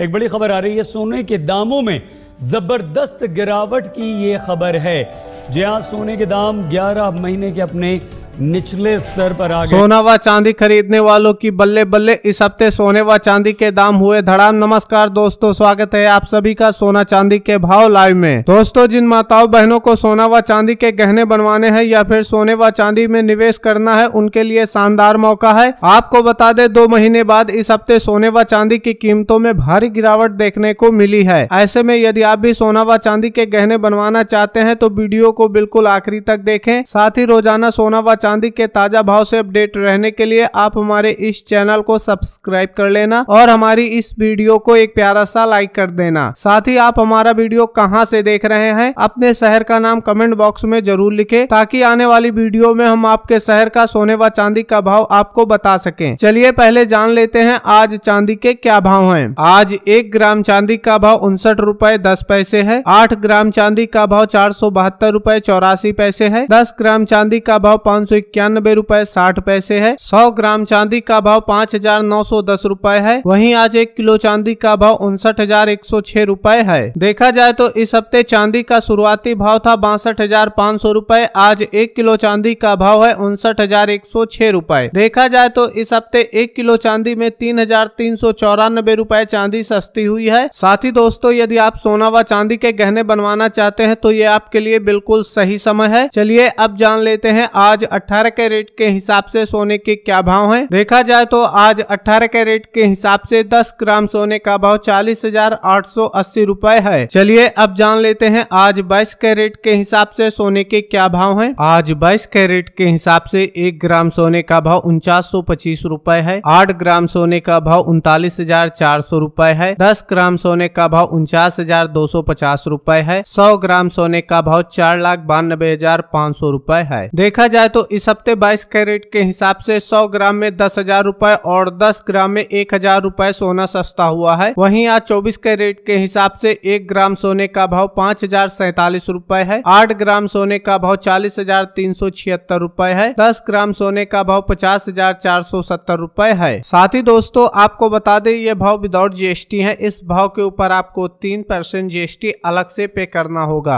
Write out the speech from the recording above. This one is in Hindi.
एक बड़ी खबर आ रही है सोने के दामों में ज़बरदस्त गिरावट की ये खबर है जी हाँ सोने के दाम 11 महीने के अपने निचले स्तर पर आ गए सोना व चांदी खरीदने वालों की बल्ले बल्ले इस हफ्ते सोने व चांदी के दाम हुए धड़ाम नमस्कार दोस्तों स्वागत है आप सभी का सोना चांदी के भाव लाइव में दोस्तों जिन माताओं बहनों को सोना व चांदी के गहने बनवाने हैं या फिर सोने व चांदी में निवेश करना है उनके लिए शानदार मौका है आपको बता दे दो महीने बाद इस हफ्ते सोने व चांदी की कीमतों में भारी गिरावट देखने को मिली है ऐसे में यदि आप भी सोना व चांदी के गहने बनवाना चाहते हैं तो वीडियो को बिल्कुल आखिरी तक देखें साथ ही रोजाना सोना व चांदी के ताजा भाव से अपडेट रहने के लिए आप हमारे इस चैनल को सब्सक्राइब कर लेना और हमारी इस वीडियो को एक प्यारा सा लाइक कर देना साथ ही आप हमारा वीडियो कहाँ से देख रहे हैं अपने शहर का नाम कमेंट बॉक्स में जरूर लिखे ताकि आने वाली वीडियो में हम आपके शहर का सोने व चांदी का भाव आपको बता सके चलिए पहले जान लेते हैं आज चांदी के क्या भाव है आज एक ग्राम चांदी का भाव उनसठ रूपए दस पैसे है आठ ग्राम चांदी का भाव चार सौ बहत्तर रूपए चौरासी पैसे है दस ग्राम चांदी का भाव पाँच सौ इक्यानबे रूपए साठ पैसे है सौ ग्राम चांदी का भाव पाँच हजार नौ सौ दस रूपए है वही आज एक किलो चांदी का भाव उनसठ हजार एक सौ छह रूपए है देखा जाए तो इस हफ्ते चांदी का शुरुआती भाव था बासठ हजार पाँच सौ रूपए आज एक किलो चांदी का भाव है उनसठ हजार एक सौ छह रूपए देखा जाए तो इस हफ्ते एक किलो चांदी में तीन हजार तीन सौ चौरानबे रूपए चांदी सस्ती हुई है साथ ही दोस्तों यदि आप सोना व चांदी के गहने बनवाना चाहते हैं तो ये आपके लिए बिल्कुल सही समय है चलिए अब जान लेते हैं आज 18 कैरेट के हिसाब से सोने के क्या भाव हैं देखा जाए तो आज 18 कैरेट के हिसाब से 10 ग्राम सोने का भाव चालीस हजार आठ सौ अस्सी रूपए है चलिए अब जान लेते हैं आज 22 कैरेट के हिसाब से सोने के क्या भाव हैं आज 22 कैरेट के हिसाब से एक ग्राम सोने का भाव उनचास सौ पच्चीस रूपए है आठ ग्राम सोने का भाव उनतालीस हजार चार सौ है दस ग्राम सोने का भाव उनचास हजार दो सौ पचास रूपए है सौ ग्राम सोने का भाव चार लाख बानबे हजार पाँच सौ रूपए है देखा जाए तो इस हफ्ते 22 कैरेट के हिसाब से 100 ग्राम में दस हजार रूपए और 10 ग्राम में एक हजार रूपए सोना सस्ता हुआ है वहीं आज 24 कैरेट के हिसाब से एक ग्राम सोने का भाव पाँच हजार सैतालीस रूपए है आठ ग्राम सोने का भाव चालीस हजार तीन सौ छिहत्तर रूपए है दस ग्राम सोने का भाव पचास हजार चार सौ सत्तर रूपए है साथ ही दोस्तों आपको बता दें ये भाव विदाउट जीएसटी है इस भाव के ऊपर आपको तीन परसेंट जीएसटी अलग से पे करना होगा